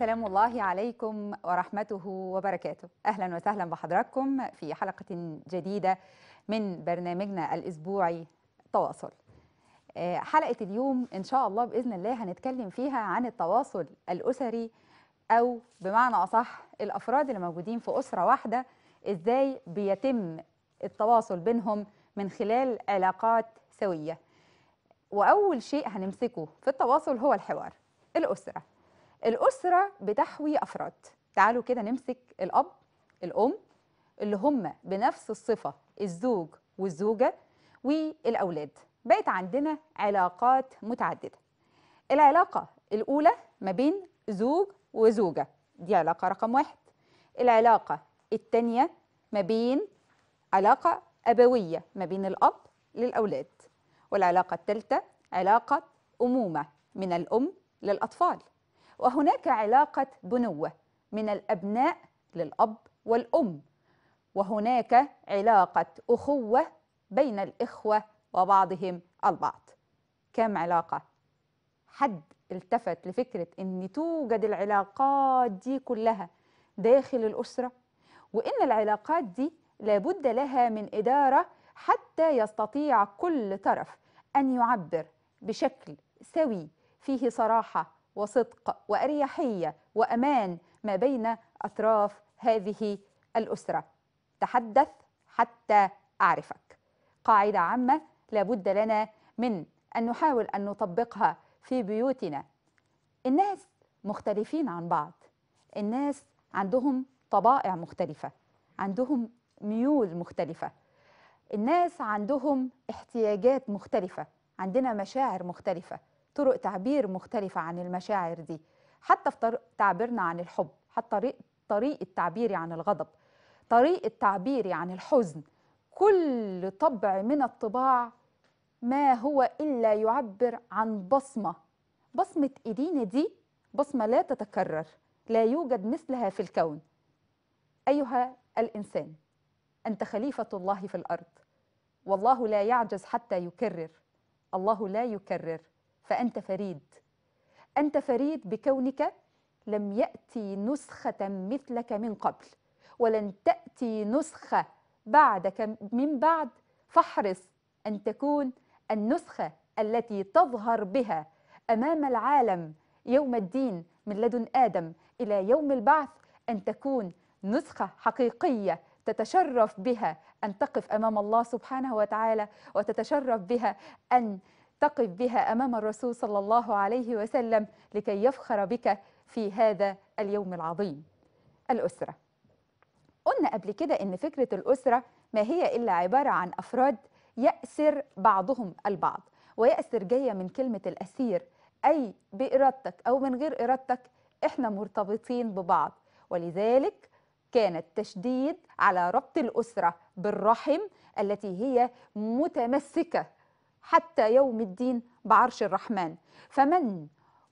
سلام الله عليكم ورحمته وبركاته أهلا وسهلا بحضراتكم في حلقة جديدة من برنامجنا الأسبوعي تواصل آه، حلقة اليوم إن شاء الله بإذن الله هنتكلم فيها عن التواصل الأسري أو بمعنى أصح الأفراد اللي موجودين في أسرة واحدة إزاي بيتم التواصل بينهم من خلال علاقات سوية وأول شيء هنمسكه في التواصل هو الحوار الأسرة الأسرة بتحوي أفراد تعالوا كده نمسك الأب الأم اللي هم بنفس الصفة الزوج والزوجة والأولاد بقت عندنا علاقات متعددة العلاقة الأولى ما بين زوج وزوجة دي علاقة رقم واحد العلاقة التانية ما بين علاقة أبوية ما بين الأب للأولاد والعلاقة الثالثة علاقة أمومة من الأم للأطفال وهناك علاقة بنوة من الأبناء للأب والأم وهناك علاقة أخوة بين الإخوة وبعضهم البعض كم علاقة؟ حد التفت لفكرة أن توجد العلاقات دي كلها داخل الأسرة وإن العلاقات دي لابد لها من إدارة حتى يستطيع كل طرف أن يعبر بشكل سوي فيه صراحة وصدق وأريحية وأمان ما بين أطراف هذه الأسرة تحدث حتى أعرفك قاعدة عامة لابد لنا من أن نحاول أن نطبقها في بيوتنا الناس مختلفين عن بعض الناس عندهم طبائع مختلفة عندهم ميول مختلفة الناس عندهم احتياجات مختلفة عندنا مشاعر مختلفة طرق تعبير مختلفة عن المشاعر دي حتى في تعبيرنا عن الحب حتى طريقة تعبيري عن الغضب طريقة تعبيري عن الحزن كل طبع من الطباع ما هو إلا يعبر عن بصمة بصمة إيدينا دي بصمة لا تتكرر لا يوجد مثلها في الكون أيها الإنسان أنت خليفة الله في الأرض والله لا يعجز حتى يكرر الله لا يكرر فأنت فريد أنت فريد بكونك لم يأتي نسخة مثلك من قبل ولن تأتي نسخة بعدك من بعد فاحرص أن تكون النسخة التي تظهر بها أمام العالم يوم الدين من لدن آدم إلى يوم البعث أن تكون نسخة حقيقية تتشرف بها أن تقف أمام الله سبحانه وتعالى وتتشرف بها أن تقف بها أمام الرسول صلى الله عليه وسلم لكي يفخر بك في هذا اليوم العظيم الأسرة قلنا قبل كده إن فكرة الأسرة ما هي إلا عبارة عن أفراد يأسر بعضهم البعض ويأسر جاية من كلمة الأسير أي بإرادتك أو من غير إرادتك إحنا مرتبطين ببعض ولذلك كان التشديد على ربط الأسرة بالرحم التي هي متمسكة حتى يوم الدين بعرش الرحمن فمن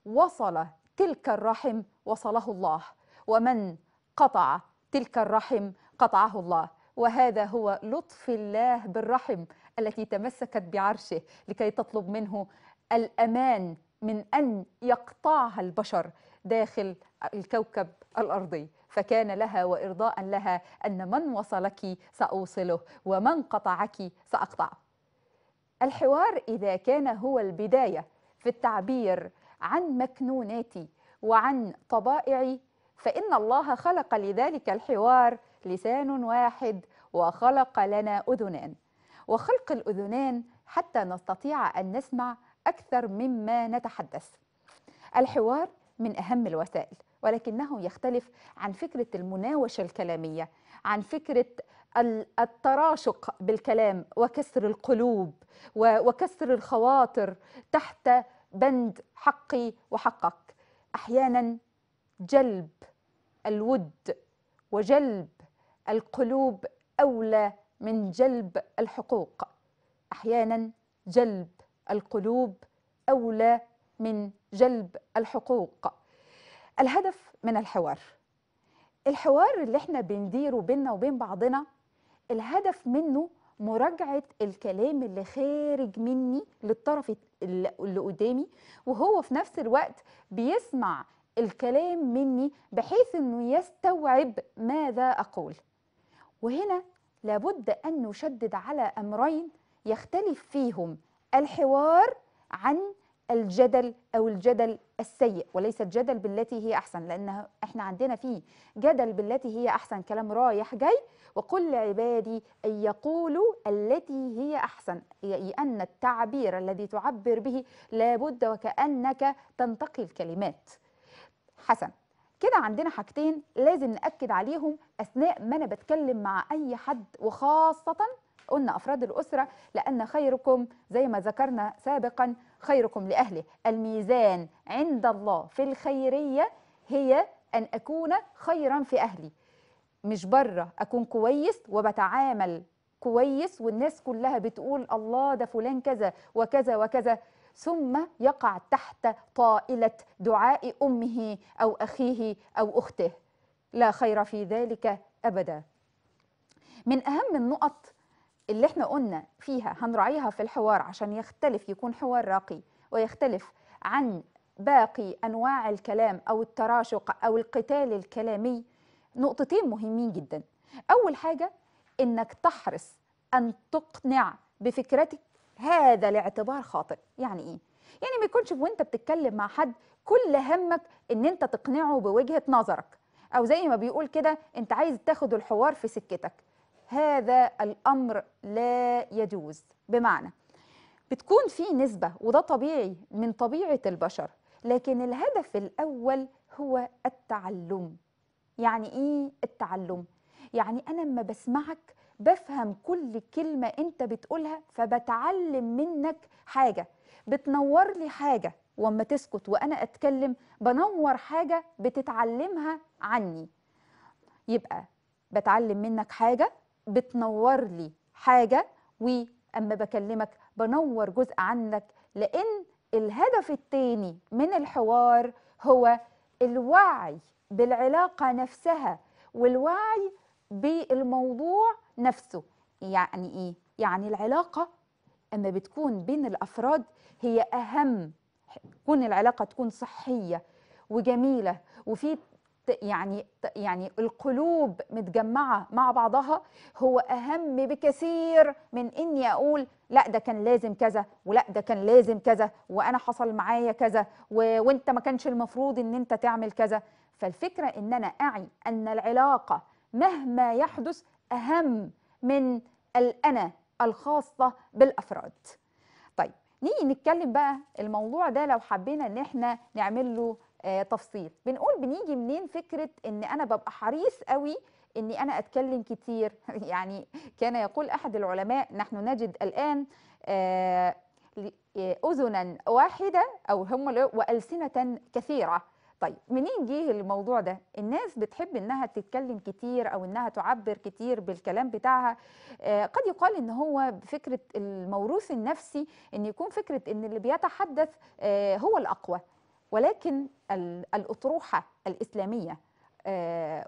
وصل تلك الرحم وصله الله ومن قطع تلك الرحم قطعه الله وهذا هو لطف الله بالرحم التي تمسكت بعرشه لكي تطلب منه الامان من ان يقطعها البشر داخل الكوكب الارضي فكان لها وارضاء لها ان من وصلك ساوصله ومن قطعك ساقطعه الحوار إذا كان هو البداية في التعبير عن مكنوناتي وعن طبائعي فإن الله خلق لذلك الحوار لسان واحد وخلق لنا أذنان وخلق الأذنان حتى نستطيع أن نسمع أكثر مما نتحدث الحوار من أهم الوسائل ولكنه يختلف عن فكرة المناوشة الكلامية عن فكرة التراشق بالكلام وكسر القلوب وكسر الخواطر تحت بند حقي وحقك احيانا جلب الود وجلب القلوب اولى من جلب الحقوق احيانا جلب القلوب اولى من جلب الحقوق الهدف من الحوار الحوار اللي احنا بنديره بيننا وبين بعضنا الهدف منه مراجعة الكلام اللي خارج مني للطرف اللي قدامي وهو في نفس الوقت بيسمع الكلام مني بحيث انه يستوعب ماذا اقول وهنا لابد ان نشدد على امرين يختلف فيهم الحوار عن الجدل أو الجدل السيء وليس الجدل بالتي هي أحسن لأن إحنا عندنا فيه جدل بالتي هي أحسن كلام رايح جاي وقل لعبادي أن يقولوا التي هي أحسن يعني أن التعبير الذي تعبر به لابد وكأنك تنتقي الكلمات حسن كده عندنا حاجتين لازم نأكد عليهم أثناء ما أنا بتكلم مع أي حد وخاصة قلنا أفراد الأسرة لأن خيركم زي ما ذكرنا سابقا خيركم لأهله الميزان عند الله في الخيرية هي أن أكون خيرا في أهلي مش بره أكون كويس وبتعامل كويس والناس كلها بتقول الله ده فلان كذا وكذا وكذا ثم يقع تحت طائلة دعاء أمه أو أخيه أو أخته لا خير في ذلك أبدا من أهم النقط اللي احنا قلنا فيها هنراعيها في الحوار عشان يختلف يكون حوار راقي ويختلف عن باقي انواع الكلام او التراشق او القتال الكلامي نقطتين مهمين جدا اول حاجه انك تحرص ان تقنع بفكرتك هذا الاعتبار خاطئ يعني ايه يعني ما يكونش وانت بتتكلم مع حد كل همك ان انت تقنعه بوجهه نظرك او زي ما بيقول كده انت عايز تاخد الحوار في سكتك هذا الأمر لا يجوز بمعنى بتكون في نسبة وده طبيعي من طبيعة البشر لكن الهدف الأول هو التعلم يعني إيه التعلم؟ يعني أنا لما بسمعك بفهم كل كلمة أنت بتقولها فبتعلم منك حاجة بتنور لي حاجة واما تسكت وأنا أتكلم بنور حاجة بتتعلمها عني يبقى بتعلم منك حاجة بتنور لي حاجة وأما بكلمك بنور جزء عنك لأن الهدف التاني من الحوار هو الوعي بالعلاقة نفسها والوعي بالموضوع نفسه يعني إيه؟ يعني العلاقة أما بتكون بين الأفراد هي أهم كون العلاقة تكون صحية وجميلة وفي يعني يعني القلوب متجمعه مع بعضها هو اهم بكثير من اني اقول لا ده كان لازم كذا ولا ده كان لازم كذا وانا حصل معايا كذا وانت ما كانش المفروض ان انت تعمل كذا فالفكره ان انا اعي ان العلاقه مهما يحدث اهم من الانا الخاصه بالافراد طيب نيجي نتكلم بقى الموضوع ده لو حبينا ان احنا نعمل له آه تفصيل بنقول بنيجي منين فكره ان انا ببقى حريص قوي اني انا اتكلم كتير يعني كان يقول احد العلماء نحن نجد الان آه, آه، اذنا واحده او هم والسنه كثيره طيب منين جه الموضوع ده الناس بتحب انها تتكلم كتير او انها تعبر كتير بالكلام بتاعها آه قد يقال ان هو فكره الموروث النفسي ان يكون فكره ان اللي بيتحدث آه هو الاقوى ولكن الأطروحة الإسلامية آه،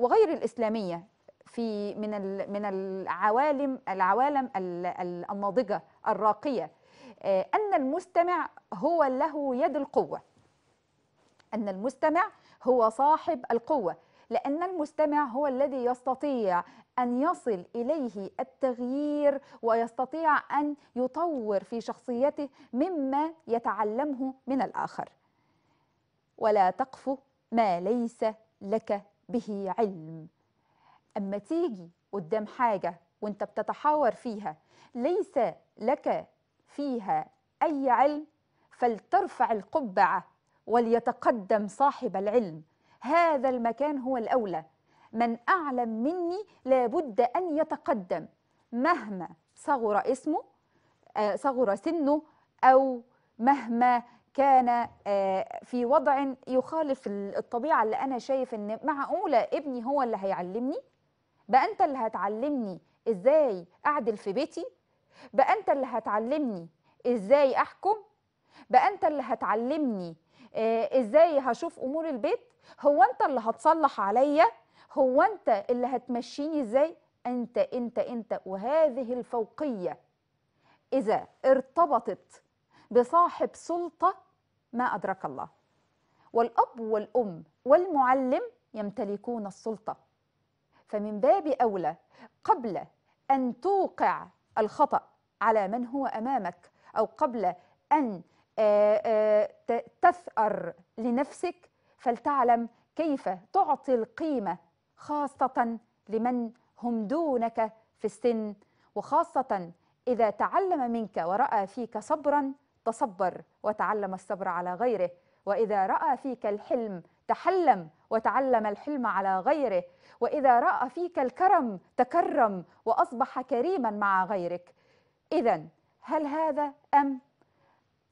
وغير الإسلامية في من من العوالم العوالم الناضجة الراقية آه، أن المستمع هو له يد القوة أن المستمع هو صاحب القوة لأن المستمع هو الذي يستطيع أن يصل إليه التغيير ويستطيع أن يطور في شخصيته مما يتعلمه من الآخر ولا تقف ما ليس لك به علم أما تيجي قدام حاجة وانت بتتحاور فيها ليس لك فيها أي علم فلترفع القبعة وليتقدم صاحب العلم هذا المكان هو الأولى من أعلم مني لابد أن يتقدم مهما صغر اسمه آه، صغر سنه أو مهما كان آه، في وضع يخالف الطبيعة اللي أنا شايف إن معقولة ابني هو اللي هيعلمني بقى أنت اللي هتعلمني إزاي أعدل في بيتي بقى أنت اللي هتعلمني إزاي أحكم بقى أنت اللي هتعلمني آه، إزاي هشوف أمور البيت هو أنت اللي هتصلح عليا هو أنت اللي هتمشيني إزاي أنت أنت أنت وهذه الفوقية إذا ارتبطت بصاحب سلطة ما أدرك الله والأب والأم والمعلم يمتلكون السلطة فمن باب أولى قبل أن توقع الخطأ على من هو أمامك أو قبل أن آه، آه، تثأر لنفسك فلتعلم كيف تعطي القيمة خاصة لمن هم دونك في السن وخاصة إذا تعلم منك ورأى فيك صبرا تصبر وتعلم الصبر على غيره وإذا رأى فيك الحلم تحلم وتعلم الحلم على غيره وإذا رأى فيك الكرم تكرم وأصبح كريما مع غيرك إذا هل هذا أم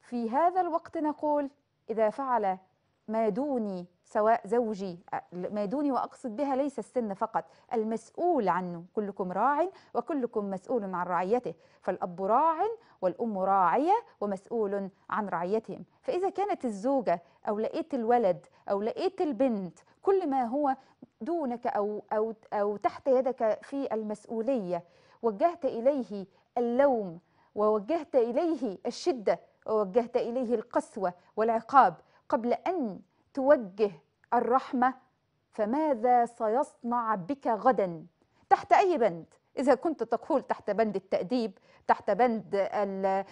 في هذا الوقت نقول إذا فعل ما دوني سواء زوجي ما دوني وأقصد بها ليس السن فقط المسؤول عنه كلكم راع وكلكم مسؤول عن رعيته فالأب راع والأم راعية ومسؤول عن رعيتهم فإذا كانت الزوجة أو لقيت الولد أو لقيت البنت كل ما هو دونك أو, أو, أو تحت يدك في المسؤولية وجهت إليه اللوم ووجهت إليه الشدة ووجهت إليه القسوة والعقاب قبل أن توجه الرحمة فماذا سيصنع بك غدا تحت أي بند إذا كنت تقول تحت بند التأديب تحت بند آه،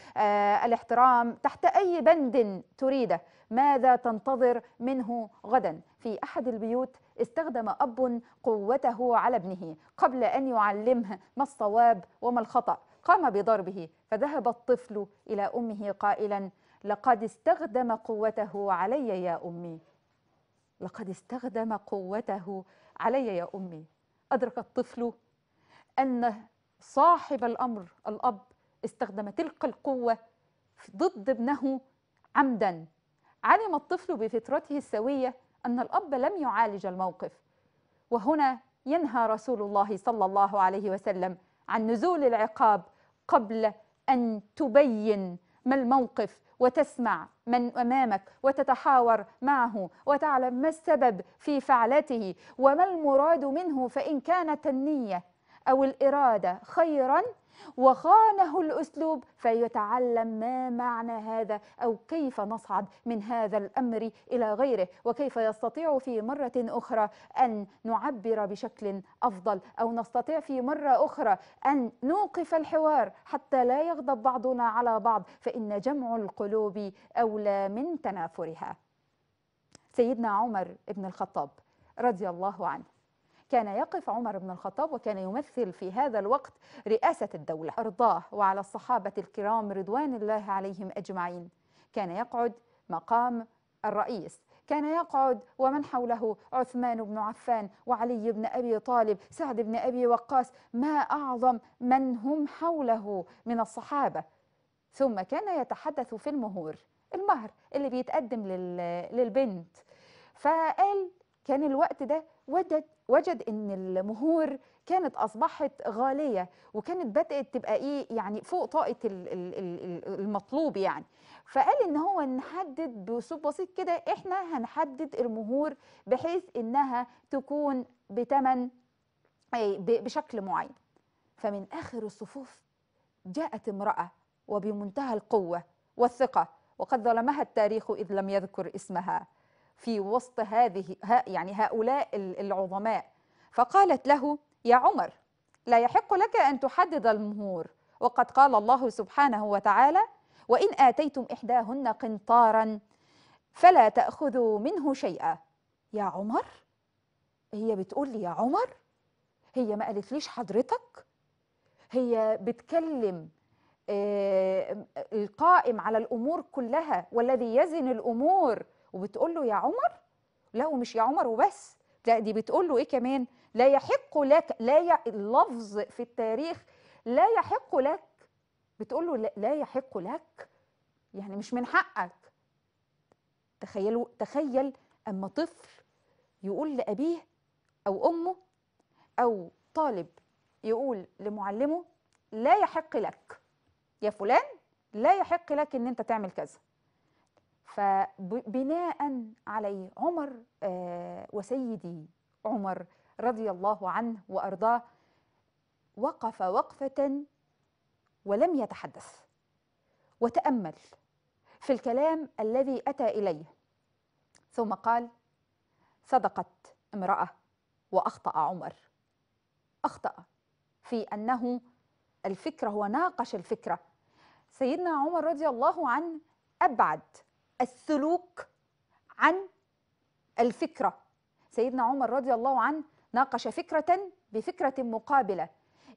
الاحترام تحت أي بند تريده ماذا تنتظر منه غدا في أحد البيوت استخدم أب قوته على ابنه قبل أن يعلمه ما الصواب وما الخطأ قام بضربه فذهب الطفل إلى أمه قائلا لقد استخدم قوته علي يا أمي لقد استخدم قوته علي يا امي ادرك الطفل ان صاحب الامر الاب استخدم تلك القوه ضد ابنه عمدا علم الطفل بفطرته السويه ان الاب لم يعالج الموقف وهنا ينهى رسول الله صلى الله عليه وسلم عن نزول العقاب قبل ان تبين ما الموقف وتسمع من أمامك وتتحاور معه وتعلم ما السبب في فعلته وما المراد منه فإن كانت النية أو الإرادة خيراً وخانه الأسلوب فيتعلم ما معنى هذا أو كيف نصعد من هذا الأمر إلى غيره وكيف يستطيع في مرة أخرى أن نعبر بشكل أفضل أو نستطيع في مرة أخرى أن نوقف الحوار حتى لا يغضب بعضنا على بعض فإن جمع القلوب أولى من تنافرها سيدنا عمر بن الخطاب رضي الله عنه كان يقف عمر بن الخطاب وكان يمثل في هذا الوقت رئاسة الدولة أرضاه وعلى الصحابة الكرام رضوان الله عليهم أجمعين كان يقعد مقام الرئيس كان يقعد ومن حوله عثمان بن عفان وعلي بن أبي طالب سعد بن أبي وقاص ما أعظم من هم حوله من الصحابة ثم كان يتحدث في المهور المهر اللي بيتقدم للبنت فقال كان الوقت ده وجد وجد ان المهور كانت اصبحت غاليه وكانت بدات تبقى ايه يعني فوق طاقه المطلوب يعني فقال ان هو نحدد باسلوب بسيط كده احنا هنحدد المهور بحيث انها تكون بتمن آه، بشكل معين فمن اخر الصفوف جاءت امراه وبمنتهى القوه والثقه وقد ظلمها التاريخ اذ لم يذكر اسمها في وسط هذه يعني هؤلاء العظماء فقالت له يا عمر لا يحق لك أن تحدد المهور وقد قال الله سبحانه وتعالى وإن آتيتم إحداهن قنطارا فلا تأخذوا منه شيئا يا عمر هي بتقول لي يا عمر هي ما قالتليش حضرتك هي بتكلم آه، القائم على الأمور كلها والذي يزن الأمور وبتقول له يا عمر لا ومش يا عمر وبس لا دي بتقول له ايه كمان لا يحق لك لا ي... اللفظ في التاريخ لا يحق لك بتقول له لا, لا يحق لك يعني مش من حقك تخيلوا تخيل اما طفل يقول لابيه او امه او طالب يقول لمعلمه لا يحق لك يا فلان لا يحق لك ان انت تعمل كذا فبناء عليه عمر آه، وسيدي عمر رضي الله عنه وارضاه وقف وقفه ولم يتحدث وتامل في الكلام الذي اتى اليه ثم قال صدقت امراه واخطا عمر اخطا في انه الفكره هو ناقش الفكره سيدنا عمر رضي الله عنه ابعد السلوك عن الفكرة سيدنا عمر رضي الله عنه ناقش فكرة بفكرة مقابلة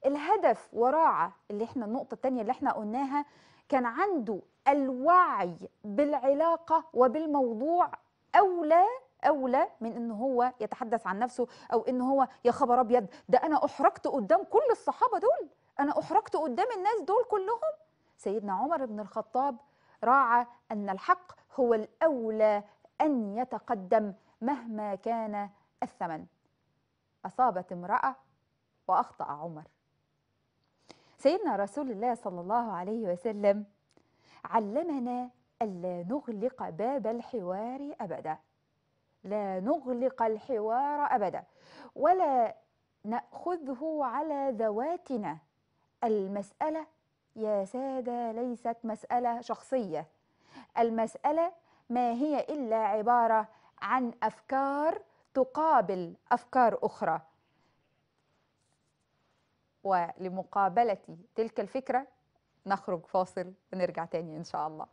الهدف وراء اللي احنا النقطة الثانيه اللي احنا قلناها كان عنده الوعي بالعلاقة وبالموضوع أولى أولى من إن هو يتحدث عن نفسه أو إن هو يا خبر أبيض ده أنا أحرجت قدام كل الصحابة دول أنا أحرجت قدام الناس دول كلهم سيدنا عمر بن الخطاب راعى أن الحق هو الأولى أن يتقدم مهما كان الثمن أصابت امرأة وأخطأ عمر سيدنا رسول الله صلى الله عليه وسلم علمنا ألا نغلق باب الحوار أبدا لا نغلق الحوار أبدا ولا نأخذه على ذواتنا المسألة يا سادة ليست مسألة شخصية المسألة ما هي إلا عبارة عن أفكار تقابل أفكار أخرى ولمقابلة تلك الفكرة نخرج فاصل ونرجع تاني إن شاء الله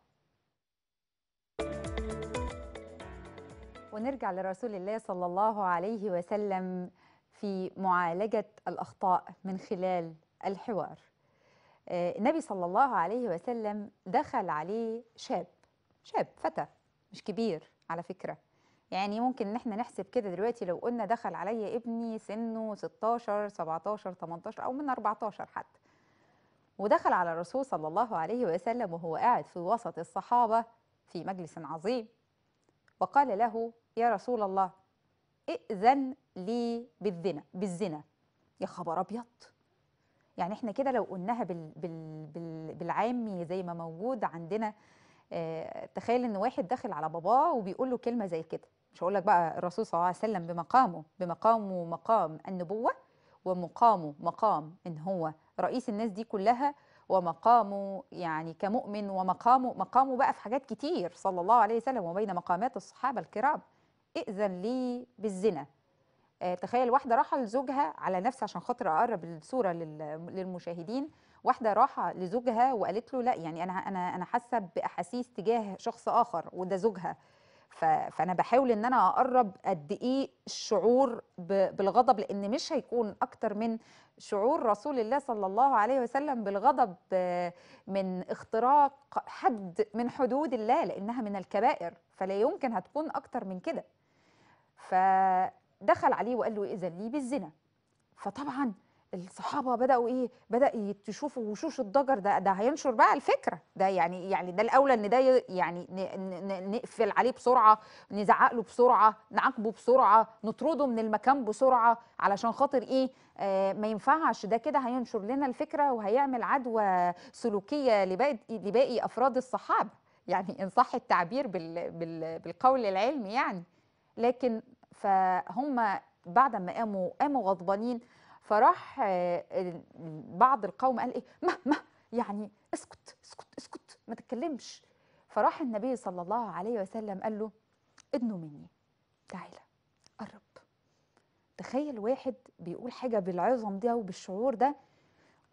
ونرجع لرسول الله صلى الله عليه وسلم في معالجة الأخطاء من خلال الحوار آه، النبي صلى الله عليه وسلم دخل عليه شاب شاب فتى مش كبير على فكرة يعني ممكن ان احنا نحسب كده دلوقتي لو قلنا دخل عليا ابني سنه 16 17 18 او من 14 حتى ودخل على الرسول صلى الله عليه وسلم وهو قاعد في وسط الصحابة في مجلس عظيم وقال له يا رسول الله ائذن لي بالزنا بالزنا يا خبر ابيض يعني احنا كده لو قلناها بال بال بال بالعامي زي ما موجود عندنا آه، تخيل ان واحد داخل على باباه وبيقول له كلمه زي كده مش هقول لك بقى الرسول صلى الله عليه وسلم بمقامه بمقامه مقام النبوه ومقامه مقام ان هو رئيس الناس دي كلها ومقامه يعني كمؤمن ومقامه مقامه بقى في حاجات كتير صلى الله عليه وسلم وبين مقامات الصحابه الكرام ائذن لي بالزنا آه، تخيل واحده راحه لزوجها على نفسها عشان خاطر اقرب الصوره للمشاهدين واحده راحه لزوجها وقالت له لا يعني انا انا انا حاسه باحاسيس تجاه شخص اخر وده زوجها فانا بحاول ان انا اقرب قد ايه الشعور بالغضب لان مش هيكون اكتر من شعور رسول الله صلى الله عليه وسلم بالغضب من اختراق حد من حدود الله لانها من الكبائر فلا يمكن هتكون اكتر من كده فدخل عليه وقال له اذن لي بالزنا فطبعا الصحابه بداوا ايه بدا تشوفوا وشوش الضجر ده ده هينشر بقى الفكره ده يعني يعني ده الاولى ان ده يعني نقفل عليه بسرعه نزعق له بسرعه نعاقبه بسرعه نطرده من المكان بسرعه علشان خاطر ايه آه ما ينفعش ده كده هينشر لنا الفكره وهيعمل عدوى سلوكيه لباقي لباقي افراد الصحابه يعني ان صح التعبير بال بال بالقول العلمي يعني لكن فهم بعد ما قاموا قاموا غضبانين فراح آه، بعض القوم قال ايه مه مه يعني اسكت اسكت اسكت ما تتكلمش فراح النبي صلى الله عليه وسلم قال له ادنوا مني تعالى قرب تخيل واحد بيقول حاجة بالعظم ده وبالشعور ده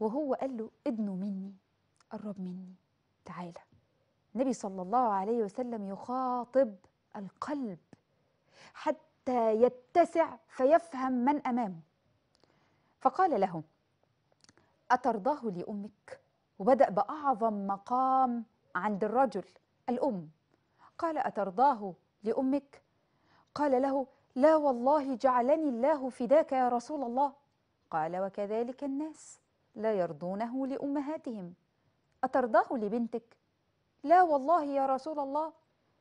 وهو قال له ادنوا مني قرب مني تعالى النبي صلى الله عليه وسلم يخاطب القلب حتى يتسع فيفهم من امامه فقال له أترضاه لأمك؟ وبدأ بأعظم مقام عند الرجل الأم قال أترضاه لأمك؟ قال له لا والله جعلني الله فداك يا رسول الله قال وكذلك الناس لا يرضونه لأمهاتهم أترضاه لبنتك؟ لا والله يا رسول الله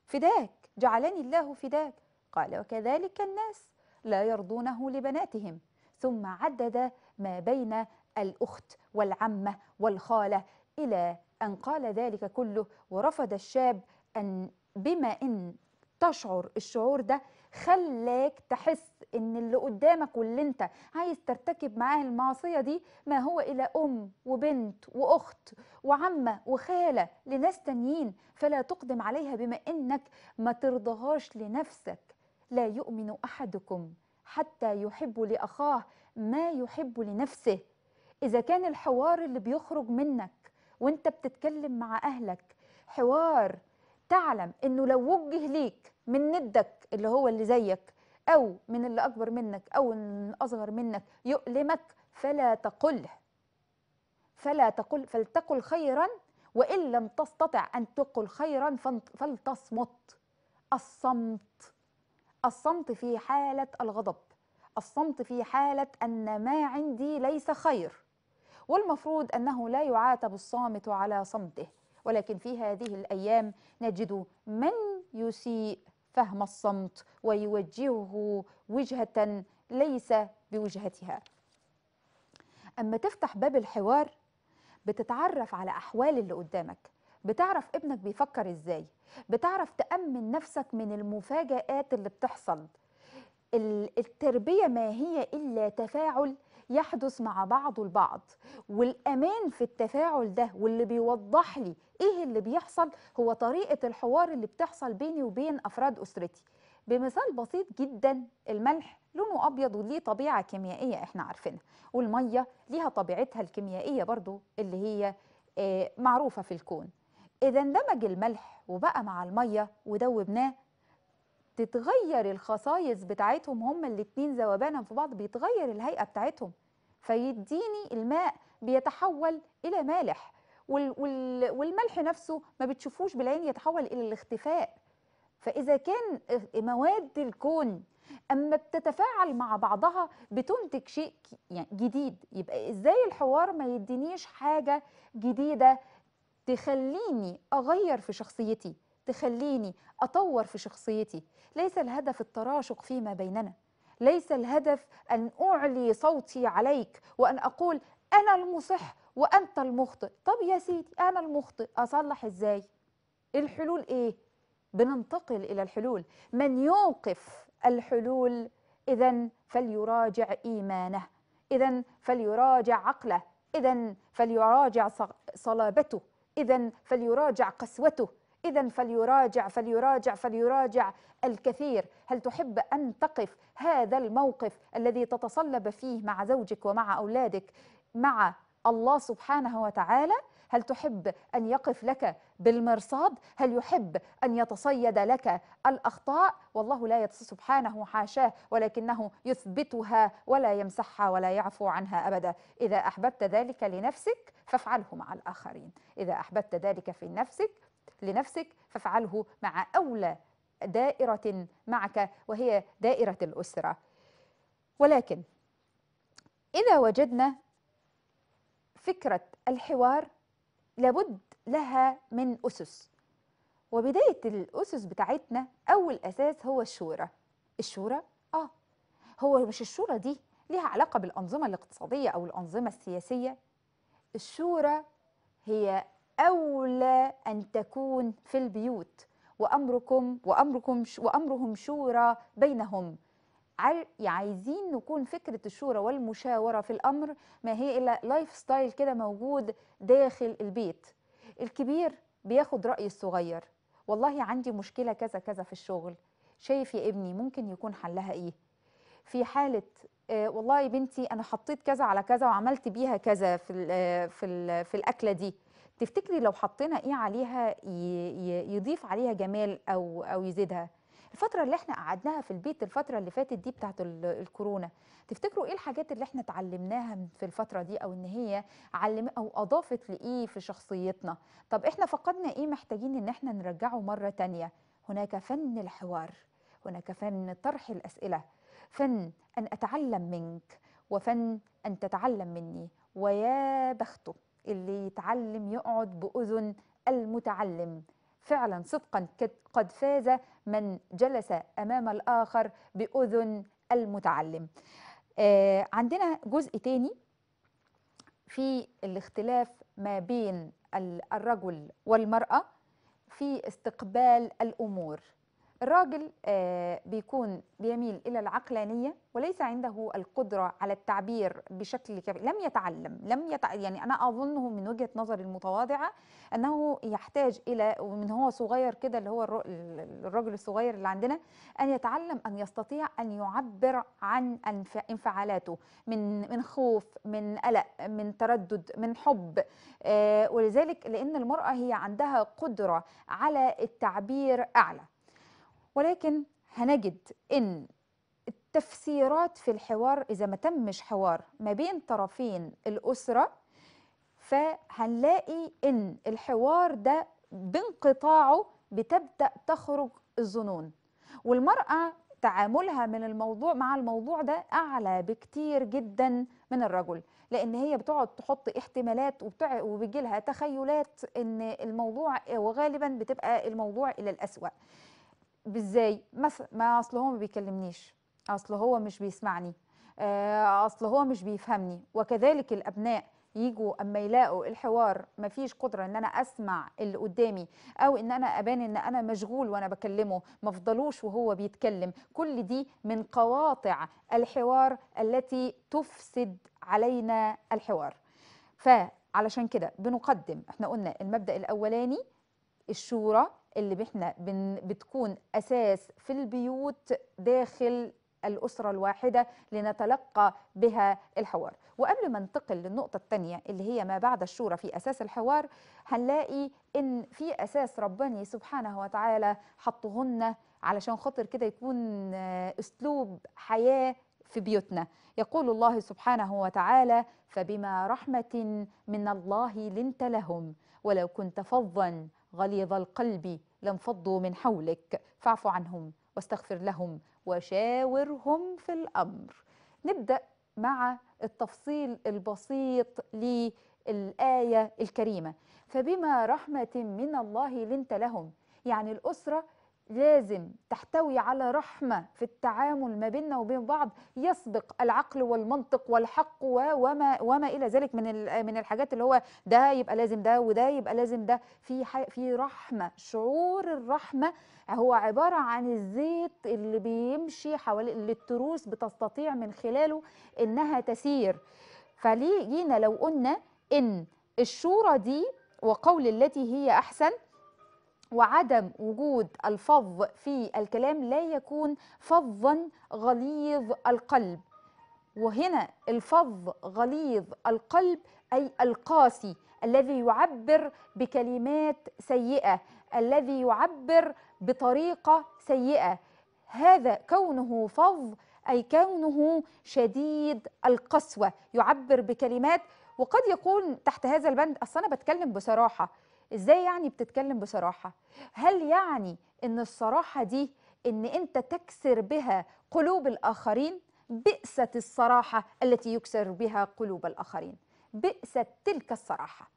فداك جعلني الله فداك قال وكذلك الناس لا يرضونه لبناتهم ثم عدد ما بين الأخت والعمة والخالة إلى أن قال ذلك كله ورفض الشاب أن بما إن تشعر الشعور ده خلاك تحس ان اللي قدامك واللي انت عايز ترتكب معاه المعصيه دي ما هو الا ام وبنت واخت وعمه وخاله لناس تانيين فلا تقدم عليها بما انك ما ترضهاش لنفسك لا يؤمن احدكم حتى يحب لاخاه ما يحب لنفسه اذا كان الحوار اللي بيخرج منك وانت بتتكلم مع اهلك حوار تعلم انه لو وجه ليك من ندك اللي هو اللي زيك او من اللي اكبر منك او من اصغر منك يؤلمك فلا تقله فلا تقل فلتقل خيرا وان لم تستطع ان تقل خيرا فلتصمت الصمت الصمت في حالة الغضب الصمت في حالة أن ما عندي ليس خير والمفروض أنه لا يعاتب الصامت على صمته ولكن في هذه الأيام نجد من يسيء فهم الصمت ويوجهه وجهة ليس بوجهتها أما تفتح باب الحوار بتتعرف على أحوال اللي قدامك بتعرف ابنك بيفكر ازاي بتعرف تأمن نفسك من المفاجآت اللي بتحصل التربية ما هي إلا تفاعل يحدث مع بعضه البعض والأمان في التفاعل ده واللي بيوضح لي إيه اللي بيحصل هو طريقة الحوار اللي بتحصل بيني وبين أفراد أسرتي بمثال بسيط جدا الملح لونه أبيض وليه طبيعة كيميائية إحنا عارفينها والمية ليها طبيعتها الكيميائية برضو اللي هي آه، معروفة في الكون إذا اندمج الملح وبقى مع المية ودوبناه تتغير الخصائص بتاعتهم هما الاتنين ذوبانا في بعض بيتغير الهيئة بتاعتهم فيديني الماء بيتحول إلى مالح والملح نفسه ما بتشوفوش بالعين يتحول إلى الاختفاء فإذا كان مواد الكون أما بتتفاعل مع بعضها بتنتج شيء يعني جديد يبقى إزاي الحوار ما يدينيش حاجة جديدة تخليني أغير في شخصيتي تخليني أطور في شخصيتي ليس الهدف التراشق فيما بيننا ليس الهدف أن أعلي صوتي عليك وأن أقول أنا المصح وأنت المخطئ طب يا سيدي أنا المخطئ أصلح إزاي الحلول إيه بننتقل إلى الحلول من يوقف الحلول إذا فليراجع إيمانه إذا فليراجع عقله إذا فليراجع صلابته إذا فليراجع قسوته إذا فليراجع فليراجع فليراجع الكثير هل تحب أن تقف هذا الموقف الذي تتصلب فيه مع زوجك ومع أولادك مع الله سبحانه وتعالى هل تحب أن يقف لك بالمرصاد هل يحب أن يتصيد لك الأخطاء والله لا يتصيد سبحانه حاشاه ولكنه يثبتها ولا يمسحها ولا يعفو عنها أبدا إذا أحببت ذلك لنفسك فافعله مع الآخرين إذا أحببت ذلك في نفسك لنفسك فافعله مع أولى دائرة معك وهي دائرة الأسرة ولكن إذا وجدنا فكرة الحوار لابد لها من أسس وبداية الأسس بتاعتنا أول أساس هو الشورى الشورى؟ آه هو مش الشورى دي ليها علاقة بالأنظمة الاقتصادية أو الأنظمة السياسية الشورى هي أولى أن تكون في البيوت وأمركم وأمركم وأمرهم شورى بينهم عايزين نكون فكرة الشورى والمشاورة في الأمر ما هي إلا لايف ستايل كده موجود داخل البيت الكبير بياخد رأي الصغير والله عندي مشكلة كذا كذا في الشغل شايف يا ابني ممكن يكون حلها إيه في حالة آه والله بنتي أنا حطيت كذا على كذا وعملت بيها كذا في, الـ آه، في, الـ في الأكلة دي تفتكري لو حطينا إيه عليها يضيف عليها جمال أو, أو يزيدها الفتره اللي احنا قعدناها في البيت الفتره اللي فاتت دي بتاعت الكورونا تفتكروا ايه الحاجات اللي احنا اتعلمناها في الفتره دي او ان هي علم او اضافت لايه في شخصيتنا طب احنا فقدنا ايه محتاجين ان احنا نرجعه مره تانية هناك فن الحوار هناك فن طرح الاسئله فن ان اتعلم منك وفن ان تتعلم مني ويا بخته اللي يتعلم يقعد باذن المتعلم فعلا صدقا قد فاز من جلس أمام الآخر بأذن المتعلم آه، عندنا جزء تاني في الاختلاف ما بين الرجل والمرأة في استقبال الأمور الراجل آه، بيكون بيميل إلى العقلانية وليس عنده القدرة على التعبير بشكل كافي لم يتعلم لم يتع... يعني أنا أظنه من وجهة نظري المتواضعة أنه يحتاج إلى ومن هو صغير كده اللي هو الراجل الصغير اللي عندنا أن يتعلم أن يستطيع أن يعبر عن انفعالاته من من خوف من قلق من تردد من حب آه، ولذلك لأن المرأة هي عندها قدرة على التعبير أعلى ولكن هنجد ان التفسيرات في الحوار اذا ما تمش حوار ما بين طرفين الاسره فهنلاقي ان الحوار ده بانقطاعه بتبدا تخرج الظنون والمراه تعاملها من الموضوع مع الموضوع ده اعلى بكتير جدا من الرجل لان هي بتقعد تحط احتمالات وبيجي لها تخيلات ان الموضوع وغالبا بتبقى الموضوع الى الاسوأ بازاي ما اصل هو ما بيكلمنيش اصل هو مش بيسمعني آه، اصل هو مش بيفهمني وكذلك الابناء يجوا اما يلاقوا الحوار مفيش قدره ان انا اسمع اللي قدامي او ان انا ابان ان انا مشغول وانا بكلمه ما افضلوش وهو بيتكلم كل دي من قواطع الحوار التي تفسد علينا الحوار فعلشان كده بنقدم احنا قلنا المبدا الاولاني الشورى اللي احنا بتكون اساس في البيوت داخل الأسرة الواحدة لنتلقى بها الحوار وقبل ما ننتقل للنقطة الثانية اللي هي ما بعد الشورى في أساس الحوار هنلاقي إن في أساس رباني سبحانه وتعالى حطهن علشان خاطر كده يكون آه، أسلوب حياة في بيوتنا يقول الله سبحانه وتعالى فبما رحمة من الله لنت لهم ولو كنت فظا غليظ القلب لانفضوا من حولك فاعف عنهم واستغفر لهم وشاورهم في الأمر نبدأ مع التفصيل البسيط للآية الكريمة فبما رحمة من الله لنت لهم يعني الأسرة لازم تحتوي على رحمة في التعامل ما بيننا وبين بعض يسبق العقل والمنطق والحق وما, وما إلى ذلك من من الحاجات اللي هو ده يبقى لازم ده وده يبقى لازم ده في في رحمة شعور الرحمة هو عبارة عن الزيت اللي بيمشي حوالي التروس بتستطيع من خلاله إنها تسير فليه جينا لو قلنا إن الشورى دي وقول التي هي أحسن وعدم وجود الفظ في الكلام لا يكون فظا غليظ القلب وهنا الفظ غليظ القلب أي القاسي الذي يعبر بكلمات سيئة الذي يعبر بطريقة سيئة هذا كونه فظ أي كونه شديد القسوة يعبر بكلمات وقد يكون تحت هذا البند أصلا أنا بتكلم بصراحة ازاي يعني بتتكلم بصراحه هل يعني ان الصراحه دي ان انت تكسر بها قلوب الاخرين بئست الصراحه التي يكسر بها قلوب الاخرين بئست تلك الصراحه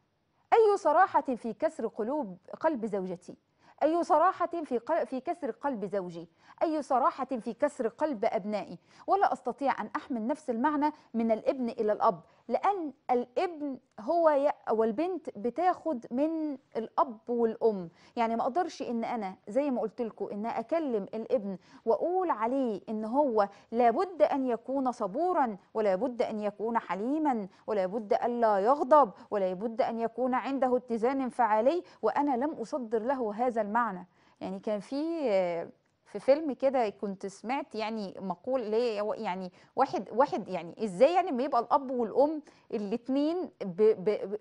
اي صراحه في كسر قلوب قلب زوجتي أي صراحة في, في كسر قلب زوجي أي صراحة في كسر قلب أبنائي ولا أستطيع أن أحمل نفس المعنى من الابن إلى الأب لأن الابن هو والبنت بتاخد من الأب والأم يعني ما أقدرش إن أنا زي ما قلت لكم إن أكلم الابن وأقول عليه إن هو لابد أن يكون صبورا ولا بد أن يكون حليما ولا بد ألا يغضب ولا بد أن يكون عنده اتزان انفعالي وأنا لم أصدر له هذا المعنى يعني كان في آه، في فيلم كده كنت سمعت يعني مقول ليه يعني واحد واحد يعني ازاي يعني لما يبقى الاب والام الاثنين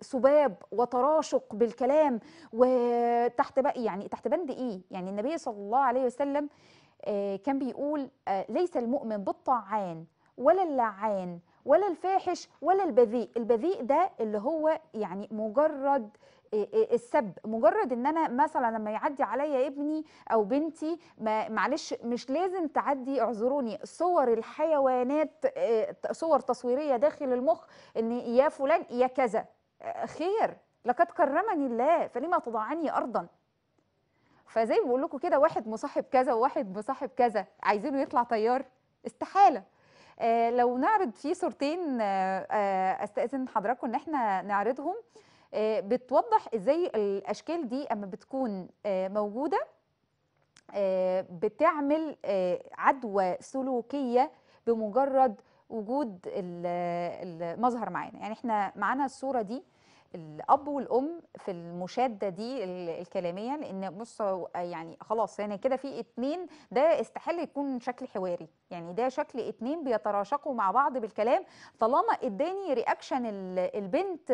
سباب وتراشق بالكلام وتحت بقى يعني تحت بند ايه يعني النبي صلى الله عليه وسلم آه، كان بيقول آه، ليس المؤمن بالطعان ولا اللعان ولا الفاحش ولا البذيء البذيء ده اللي هو يعني مجرد آه، آه، السب مجرد ان انا مثلا لما يعدي عليا ابني او بنتي ما معلش مش لازم تعدي اعذروني صور الحيوانات آه، صور تصويريه داخل المخ ان يا فلان يا كذا خير لقد كرمني الله فلما تضعني ارضا فزي ما بقول لكم كده واحد مصاحب كذا وواحد مصاحب كذا عايزينه يطلع طيار استحاله آه، لو نعرض في صورتين آه، آه، استاذن حضراتكم ان احنا نعرضهم بتوضح ازاي الاشكال دي اما بتكون موجوده بتعمل عدوى سلوكيه بمجرد وجود المظهر معانا يعني احنا معانا الصوره دي الاب والام في المشاده دي الكلاميه لان بص يعني خلاص يعني كده في اتنين ده استحال يكون شكل حواري يعني ده شكل اتنين بيتراشقوا مع بعض بالكلام طالما اداني رياكشن البنت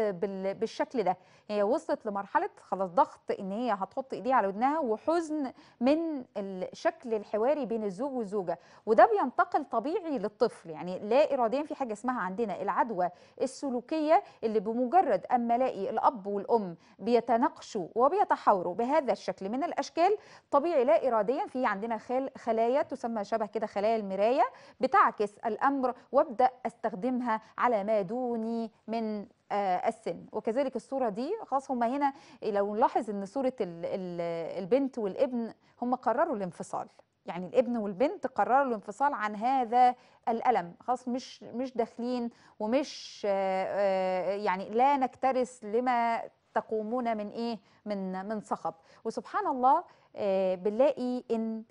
بالشكل ده هي وصلت لمرحله خلاص ضغط ان هي هتحط ايديها على ودنها وحزن من الشكل الحواري بين الزوج والزوجه وده بينتقل طبيعي للطفل يعني لا اراديا في حاجه اسمها عندنا العدوى السلوكيه اللي بمجرد اما لا الوالي الأب والأم بيتناقشوا وبيتحاوروا بهذا الشكل من الأشكال طبيعي لا إراديا في عندنا خلايا تسمى شبه كده خلايا المراية بتعكس الأمر وابدأ أستخدمها على ما دوني من آه، السن وكذلك الصورة دي خلاص هما هنا لو نلاحظ ان صورة البنت والابن هم قرروا الانفصال يعني الابن والبنت قرروا الانفصال عن هذا الالم خلاص مش مش داخلين ومش آه، آه، يعني لا نكترث لما تقومون من ايه من من صخب وسبحان الله آه، بنلاقي ان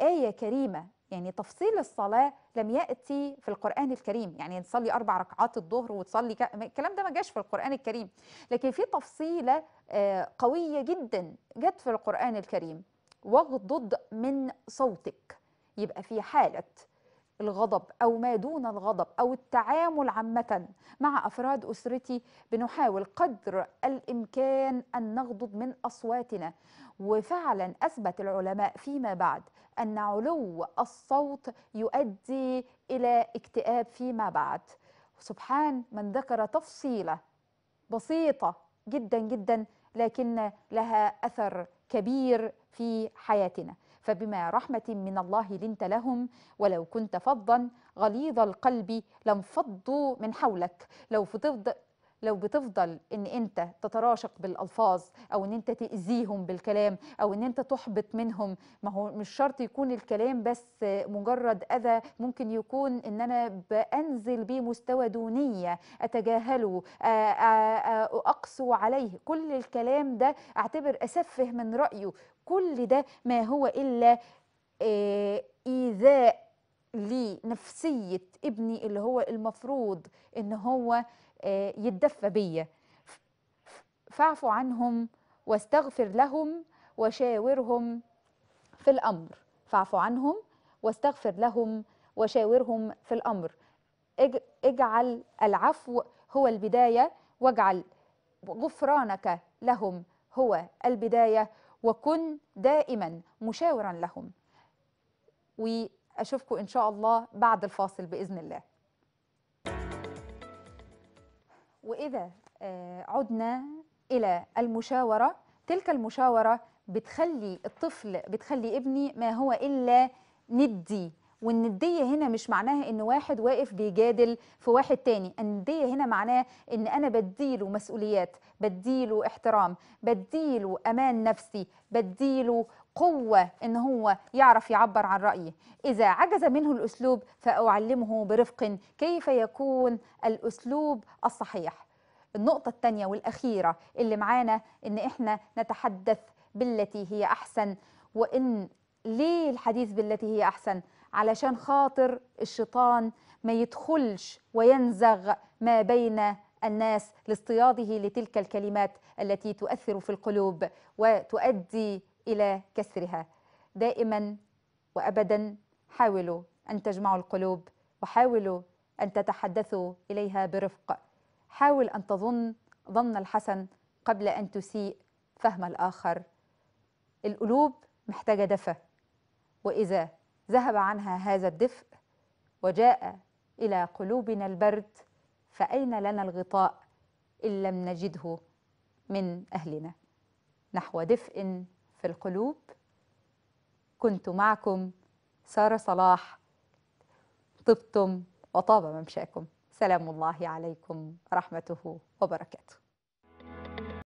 ايه كريمه يعني تفصيل الصلاة لم يأتي في القرآن الكريم يعني تصلي أربع ركعات الظهر وتصلي ك... الكلام ده ما جاش في القرآن الكريم لكن في تفصيلة قوية جدا جت في القرآن الكريم واغضض من صوتك يبقى في حالة الغضب أو ما دون الغضب أو التعامل عامة مع أفراد أسرتي بنحاول قدر الإمكان أن نغضض من أصواتنا وفعلا أثبت العلماء فيما بعد أن علو الصوت يؤدي إلى اكتئاب فيما بعد سبحان من ذكر تفصيلة بسيطة جدا جدا لكن لها أثر كبير في حياتنا فبما رحمة من الله لنت لهم ولو كنت فظا غليظ القلب لانفضوا من حولك لو فتفض لو بتفضل ان انت تتراشق بالالفاظ او ان انت تاذيهم بالكلام او ان انت تحبط منهم ما هو مش شرط يكون الكلام بس مجرد اذى ممكن يكون ان انا بانزل بيه مستوى دونيه اتجاهله اقسو عليه كل الكلام ده اعتبر اسفه من رايه كل ده ما هو إلا آه، إيذاء لنفسية ابني اللي هو المفروض إن هو آه، يتدفى بيا فاعف عنهم واستغفر لهم وشاورهم في الأمر فاعف عنهم واستغفر لهم وشاورهم في الأمر اجعل العفو هو البداية واجعل غفرانك لهم هو البداية وكن دائما مشاورا لهم واشوفكم ان شاء الله بعد الفاصل باذن الله واذا آه، عدنا الى المشاوره تلك المشاوره بتخلي الطفل بتخلي ابني ما هو الا ندي والنديه هنا مش معناها ان واحد واقف بيجادل في واحد تاني النديه هنا معناه ان انا بديله مسؤوليات بديله احترام بديله امان نفسي بديله قوة إن هو يعرف يعبر عن رأيه إذا عجز منه الأسلوب فأعلمه برفق كيف يكون الأسلوب الصحيح النقطة الثانية والأخيرة اللي معانا إن إحنا نتحدث بالتي هي أحسن وإن ليه الحديث بالتي هي أحسن علشان خاطر الشيطان ما يدخلش وينزغ ما بين الناس لاصطياده لتلك الكلمات التي تؤثر في القلوب وتؤدي الى كسرها دائما وابدا حاولوا ان تجمعوا القلوب وحاولوا ان تتحدثوا اليها برفق حاول ان تظن ظن الحسن قبل ان تسيء فهم الاخر القلوب محتاجه دفى واذا ذهب عنها هذا الدفء وجاء إلى قلوبنا البرد فأين لنا الغطاء إن لم نجده من أهلنا نحو دفء في القلوب كنت معكم سارة صلاح طبتم وطاب ممشاكم سلام الله عليكم ورحمته وبركاته